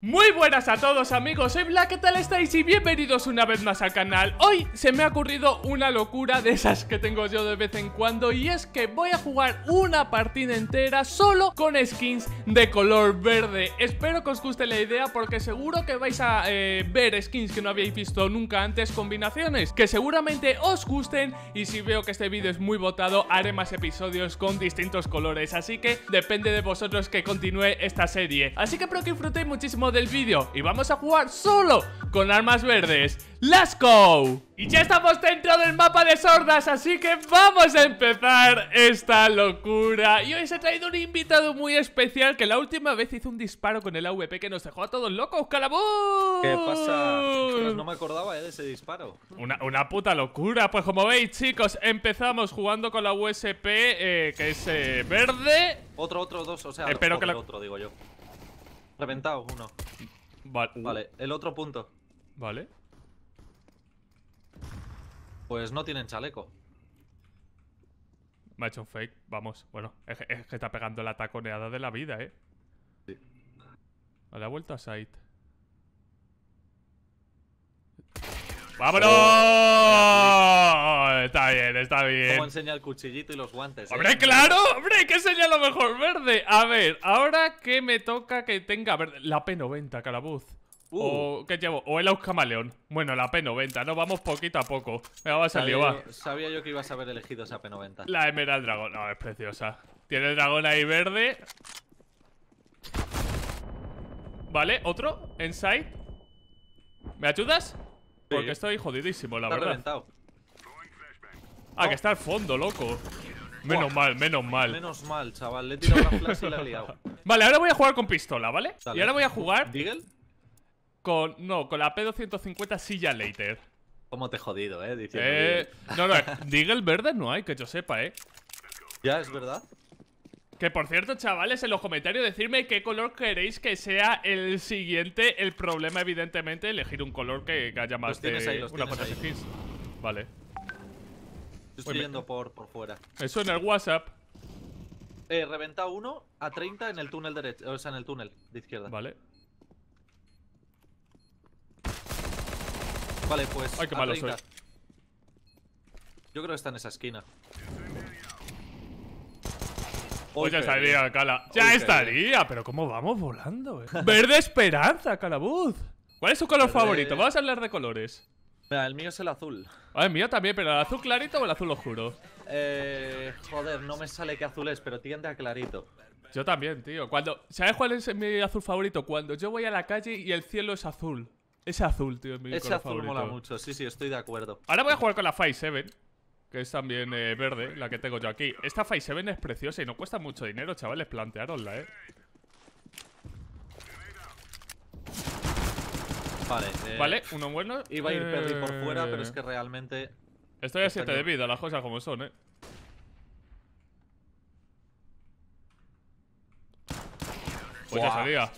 Muy buenas a todos amigos, soy Black, ¿qué tal estáis? Y bienvenidos una vez más al canal Hoy se me ha ocurrido una locura de esas que tengo yo de vez en cuando Y es que voy a jugar una partida entera solo con skins de color verde Espero que os guste la idea porque seguro que vais a eh, ver skins que no habéis visto nunca antes Combinaciones que seguramente os gusten Y si veo que este vídeo es muy votado, haré más episodios con distintos colores Así que depende de vosotros que continúe esta serie Así que espero que disfrutéis muchísimo del vídeo y vamos a jugar solo con armas verdes. ¡Las go! Y ya estamos dentro del mapa de sordas, así que vamos a empezar esta locura. Y hoy se ha traído un invitado muy especial que la última vez hizo un disparo con el AVP que nos dejó a todos locos, ¡Calabú! ¿Qué pasa? no me acordaba eh, de ese disparo. Una, puta locura. Pues como veis, chicos, empezamos jugando con la USP, eh, que es eh, verde. Otro, otro, dos, o sea, Espero que la... otro, digo yo. Reventado, uno. Vale. Vale, el otro punto. Vale. Pues no tienen chaleco. Me ha hecho un fake, vamos. Bueno, es, que está pegando la taconeada de la vida, ¿eh? Sí. Vale, ha vuelto a site. ¡Vámonos! está bien, está bien. ¿Cómo enseña el cuchillito y los guantes? Eh? ¡Hombre, claro! ¡Hombre, que enseña lo mejor verde! A ver, ahora que me toca que tenga verde. La P90, calabuz. O, uh. ¿Qué llevo? O el Auscamaleón Bueno, la P90, ¿no? Vamos poquito a poco. Me va a salir, Sabía yo que ibas a haber elegido esa P90. La Emerald Dragon No, es preciosa. Tiene el dragón ahí verde. Vale, otro. Inside. ¿Me ayudas? Porque estoy jodidísimo, la verdad. Reventado. Ah, que está al fondo, loco. Menos mal, menos mal. Menos mal, chaval. Le he tirado la flash y la he liado. Vale, ahora voy a jugar con pistola, ¿vale? Y ahora voy a jugar. ¿Digel? Con. No, con la P250 silla later. ¿Cómo te he jodido, eh? eh no, no, ¿Digel verde no hay, que yo sepa, eh. Ya, es verdad. Que por cierto, chavales, en los comentarios decirme qué color queréis que sea el siguiente. El problema, evidentemente, elegir un color que, haya más de ahí, una Vale estoy viendo por, por fuera. Eso en el WhatsApp. Eh, reventa uno a 30 en el túnel derecho. O sea, en el túnel de izquierda. Vale. Vale, pues. Ay, qué malo soy. Yo creo que está en esa esquina. Pues ya estaría, Cala. Ya estaría, pero ¿cómo vamos volando, eh? Verde esperanza, Calabuz. ¿Cuál es su color favorito? Vamos a hablar de colores el mío es el azul. Ah, el mío también, pero ¿el azul clarito o el azul oscuro? Eh, joder, no me sale que azul es, pero tiende a clarito. Yo también, tío. Cuando, ¿Sabes cuál es mi azul favorito? Cuando yo voy a la calle y el cielo es azul. Ese azul, tío, es mi Ese azul mola mucho, sí, sí, estoy de acuerdo. Ahora voy a jugar con la Five 7, que es también eh, verde, la que tengo yo aquí. Esta Five 7 es preciosa y no cuesta mucho dinero, chavales, plantearosla, eh. Vale, uno bueno. Iba a ir Perry por fuera, pero es que eh. realmente. Estoy a 7 este de vida, las cosas como son, eh. Pues ya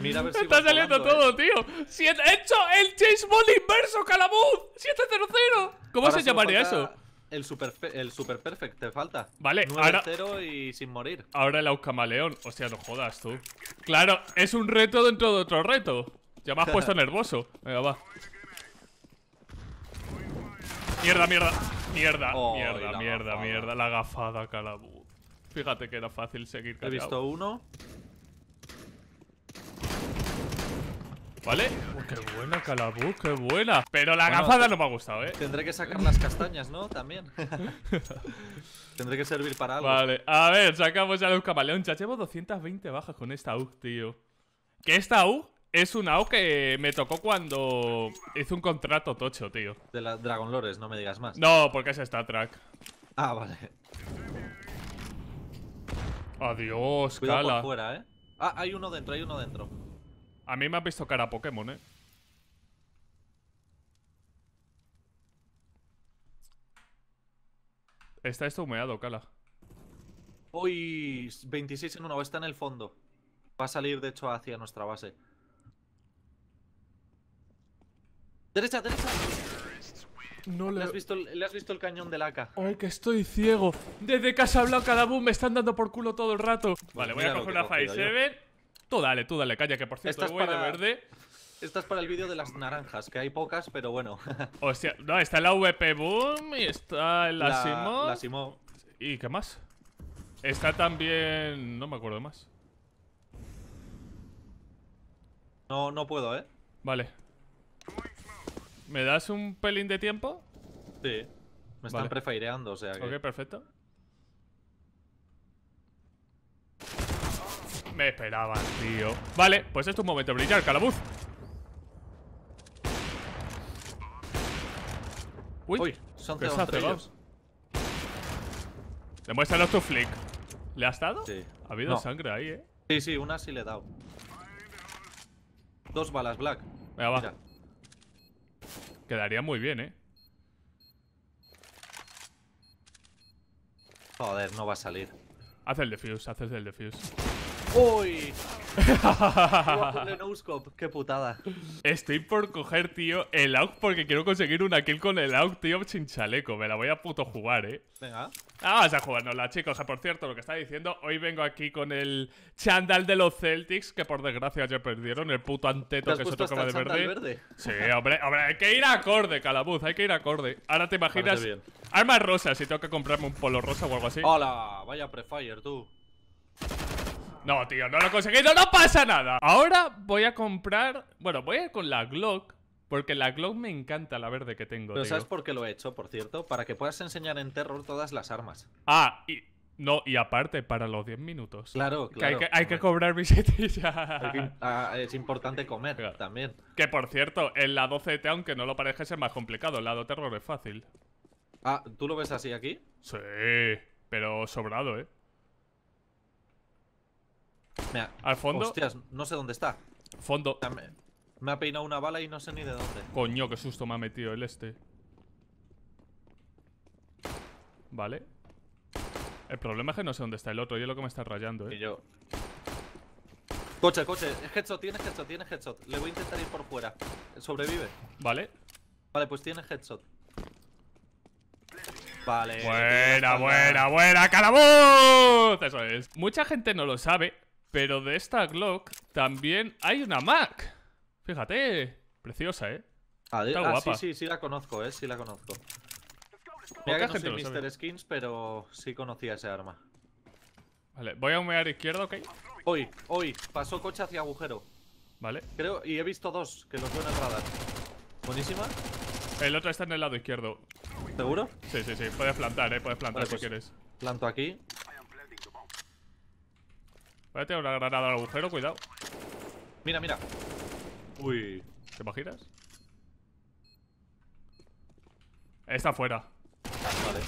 Mira a ver Está saliendo todo, eh. tío. ¡He hecho el chase ball inverso, calabuz! ¡7-0-0! ¿Cómo se llamaría eso? El super, el perfect te falta. Vale, 9 0 y sin morir. Ahora el Auscamaleón. Hostia, no jodas tú. Claro, es un reto dentro de otro reto. Ya me has puesto nervoso. Venga, va. Mierda, mierda. Mierda, oh, mierda, mierda, mierda. La gafada, calabú. Fíjate que era fácil seguir callado. He visto uno. ¿Vale? Oh, ¡Qué buena, Calabú! ¡Qué buena! Pero la gafada no me ha gustado, ¿eh? Tendré que sacar las castañas, ¿no? También. tendré que servir para algo. Vale, a ver, sacamos ya los camaleón. Ya llevo 220 bajas con esta U, tío. Que esta U es un AO que me tocó cuando hice un contrato tocho, tío. De las Dragon no me digas más. No, porque es está track Ah, vale. Adiós, Cuidado cala. fuera, ¿eh? Ah, hay uno dentro, hay uno dentro. A mí me ha visto cara a Pokémon, ¿eh? Está esto humeado, cala. Uy, 26 en uno, está en el fondo. Va a salir, de hecho, hacia nuestra base. Derecha, derecha. No le... has visto, ¿Le has visto el cañón del AK? Ay, que estoy ciego. Desde hablado cada boom me están dando por culo todo el rato. Vale, voy a coger una Five 7. Tú dale, tú dale, calla, que por cierto voy de verde. Esta es para el vídeo de las naranjas, que hay pocas, pero bueno. Hostia, no, está la VP Boom y está en la ¿Y qué más? Está también... no me acuerdo más. No, no puedo, ¿eh? Vale. ¿Me das un pelín de tiempo? Sí. Me están vale. o sea que... Ok, perfecto. Me esperaban, tío. Vale, pues es tu momento de brillar, calabuz. Uy, Uy son tres celos. Demuéstranos tu flick. ¿Le has dado? Sí. Ha habido sangre ahí, eh. Sí, sí, una sí le he dado. Dos balas, Black. Venga, va. Quedaría muy bien, ¿eh? Joder, no va a salir. Haz el defuse, haz el defuse. ¡Uy! Qué putada. Estoy por coger, tío, el AUG porque quiero conseguir una kill con el AUG, tío, sin chaleco. Me la voy a puto jugar, eh. Venga. Ah, la a jugárnosla, chicos. Por cierto, lo que está diciendo, hoy vengo aquí con el chandal de los Celtics, que por desgracia ya perdieron el puto anteto que se tocaba de verde. Sí, hombre, hombre, hay que ir acorde, calabuz, hay que ir acorde. Ahora te imaginas armas rosas si tengo que comprarme un polo rosa o algo así. Hola, vaya prefire, tú. No, tío, no lo he conseguido, no pasa nada Ahora voy a comprar... Bueno, voy a ir con la Glock porque la Glock me encanta la verde que tengo. Pero ¿sabes por qué lo he hecho, por cierto? Para que puedas enseñar en terror todas las armas. Ah, y. No, y aparte, para los 10 minutos. Claro, claro. Que hay, que, cobrar visitas. Ah, es importante comer también. Que por cierto, el lado 12 e aunque no lo parezca, es más complicado. El lado terror es fácil. Ah, ¿tú lo ves así aquí? Sí, pero sobrado, ¿eh? al fondo. Hostias, no sé dónde está. Fondo. Me, ha peinado una bala y no sé ni de dónde. Coño, qué susto me ha metido el este. Vale. El problema es que no sé dónde está el otro y lo que me está rayando, eh. Coche, coche. Headshot, tiene headshot, tiene headshot. Le voy a intentar ir por fuera. Sobrevive. Vale. Vale, pues tiene headshot. Vale. Buena, buena, buena, calabuz. Eso es. Mucha gente no lo sabe, pero de esta Glock también hay una Mac. Fíjate, preciosa, ¿eh? Ah, Está ah, Sí, sí, sí la conozco, ¿eh? Sí la conozco. Mira que no Mr. Skins, pero sí conocía ese arma. Vale, voy a humear izquierdo, ¿ok? Hoy, hoy, pasó coche hacia agujero. Vale. Creo, y he visto dos, que los veo en el radar. Buenísima. El otro está en el lado izquierdo. ¿Seguro? Sí, sí, sí. Puedes plantar, eh. Puedes plantar si pues quieres. Planto aquí. Voy a tirar una granada al agujero, cuidado. Mira, mira. Uy. ¿Te imaginas? Está fuera. Vale.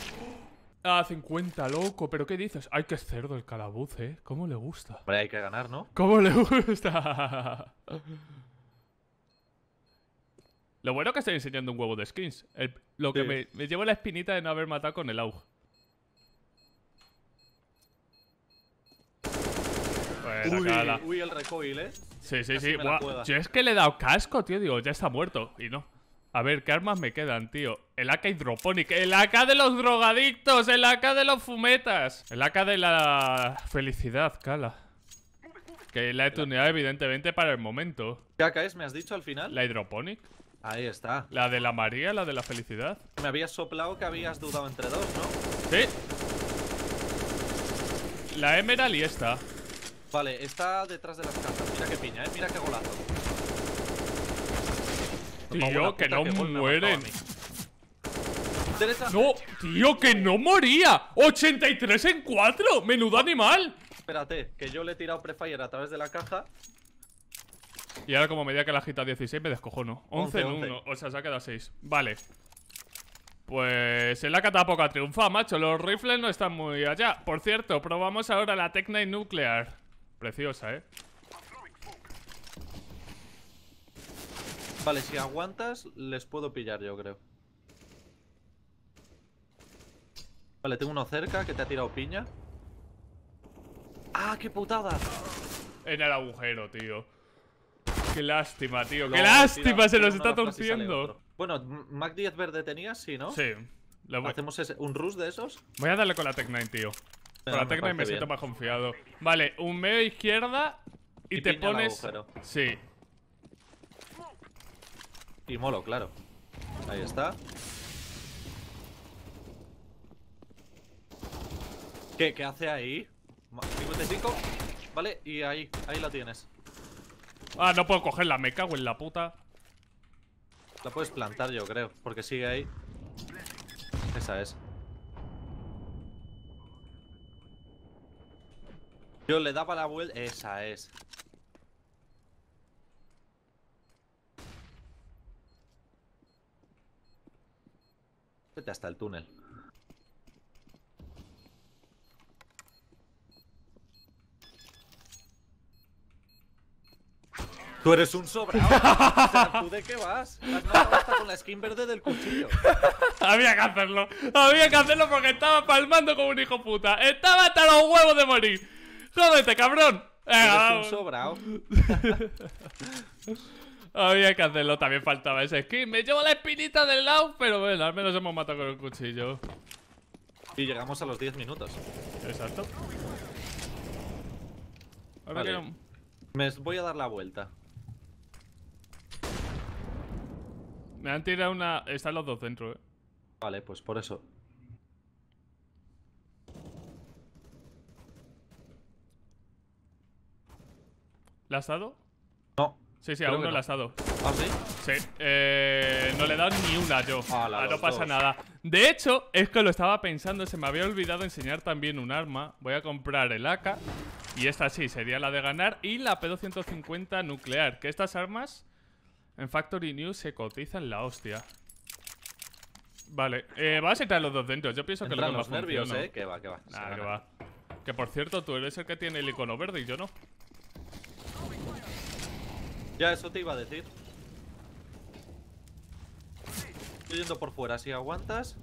Ah, 50, loco. ¿Pero qué dices? Ay, qué cerdo el calabuz, eh. ¿Cómo le gusta? Vale, hay que ganar, ¿no? ¿Cómo le gusta? lo bueno que estoy enseñando un huevo de skins. lo que me, me llevo la espinita de no haber matado con el auge. Pues uy, el recoil, eh. Sí, sí, sí. Yo es que le he dado casco, tío. Digo, ya está muerto. Y no. A ver, ¿qué armas me quedan, tío? El AK Hydroponic, el AK de los drogadictos, el AK de los fumetas, el AK de la felicidad, cala. Que la he tuneado, evidentemente, para el momento. ¿Qué AK es, me has dicho al final? La hidropónica. Ahí está. La de la María, la de la felicidad. Me habías soplado que habías dudado entre dos, ¿no? Sí. La Emerald y esta. Vale, está detrás de las casas. Mira qué piña, eh. Mira qué golazo. Tío, que no mueren. No, tío, que no moría. 83 en 4. Menudo animal. Espérate, que yo le he tirado prefire a través de la caja. Y ahora como me que la agita 16 me descojono. 11, 11 en 1. O sea, se ha quedado 6. Vale. Pues en la poca triunfa, macho. Los rifles no están muy allá. Por cierto, probamos ahora la Tech Nuclear. Preciosa, ¿eh? Vale, si aguantas, les puedo pillar yo, creo. Vale, tengo uno cerca que te ha tirado piña. ¡Ah, qué putada! En el agujero, tío. Qué lástima, tío. ¡Qué lástima! se nos está torciendo. Bueno, Mac 10 verde tenías, sí, ¿no? Sí. ¿Hacemos un rush de esos? Voy a darle con la Tech 9, tío me, siento más confiado. Vale, un medio izquierda y, te pones. Sí. Y molo, claro. Ahí está. ¿Qué, qué hace ahí? 55. Vale, y ahí, ahí la tienes. Ah, no puedo cogerla, me cago en la puta. La puedes plantar, yo creo, porque sigue ahí. Esa es. Yo le daba la vuelta. Esa es. Vete hasta el túnel. Tú eres un sobrado. ¿tú de qué vas? con la skin verde del cuchillo. Había que hacerlo. Había que hacerlo porque estaba palmando como un hijo puta. Estaba hasta los huevos de morir este cabrón! Eres eh, un sobrao. Había que hacerlo, también faltaba ese skin. Me llevo la espinita del lado, pero bueno, al menos hemos matado con el cuchillo. Y llegamos a los 10 minutos. Exacto. Me voy a dar la vuelta. Me han tirado una... Están los dos dentro, eh. Vale, pues por eso. ¿La has dado? No. Sí, sí, aún no, la has dado. ¿Ah, sí? Sí. Eh, no le he dado ni una yo. Ah, ah, no pasa nada. De hecho, es que lo estaba pensando, se me había olvidado enseñar también un arma. Voy a comprar el AK. Y esta sí, sería la de ganar. Y la P250 nuclear. Que estas armas en Factory News se cotizan la hostia. Vale, eh, vas a entrar los dos dentro. Yo pienso que lo que los nervios, eh. Que va, que va. Que por cierto, tú eres el que tiene el icono verde y yo no. Ya, eso te iba a decir. Estoy yendo por fuera, si aguantas.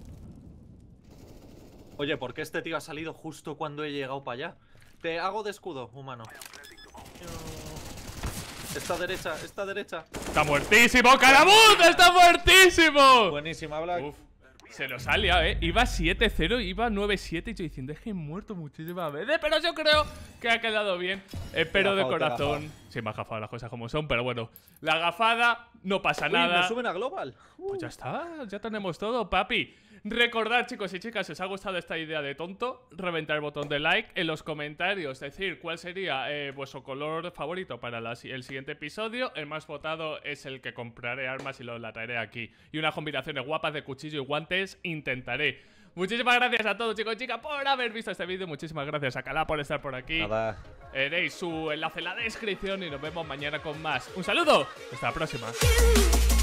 Oye, ¿por qué este tío ha salido justo cuando he llegado para allá? Te hago de escudo, humano. esta derecha, esta derecha. ¡Está muertísimo, carabu ¡Está muertísimo! Buenísima, Black. Se nos salía, ¿eh? Iba 7-0, iba 9-7 y yo diciendo, es que he muerto muchísimas veces, pero yo creo que ha quedado bien. Espero de corazón. Sí, me ha gafado las cosas como son, pero bueno. La gafada, no pasa Uy, nada. ¿Me suben a Global? Pues ya está, ya tenemos todo, papi. Recordad, chicos y chicas, si os ha gustado esta idea de tonto, reventar el botón de like en los comentarios, decir cuál sería eh, vuestro color favorito para el siguiente episodio. El más votado es el que compraré armas y lo la traeré aquí. Y unas combinaciones guapas de cuchillo y guantes intentaré. Muchísimas gracias a todos, chicos y chicas, por haber visto este vídeo. Muchísimas gracias a Calá por estar por aquí. Nada. su enlace en la descripción y nos vemos mañana con más. ¡Un saludo! ¡Hasta la próxima!